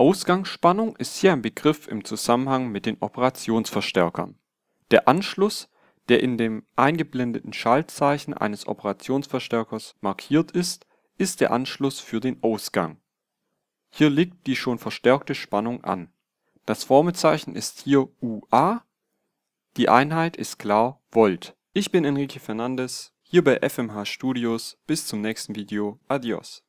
Ausgangsspannung ist hier ein Begriff im Zusammenhang mit den Operationsverstärkern. Der Anschluss, der in dem eingeblendeten Schaltzeichen eines Operationsverstärkers markiert ist, ist der Anschluss für den Ausgang. Hier liegt die schon verstärkte Spannung an. Das Formelzeichen ist hier UA, die Einheit ist klar Volt. Ich bin Enrique Fernandes, hier bei FMH Studios, bis zum nächsten Video, adios.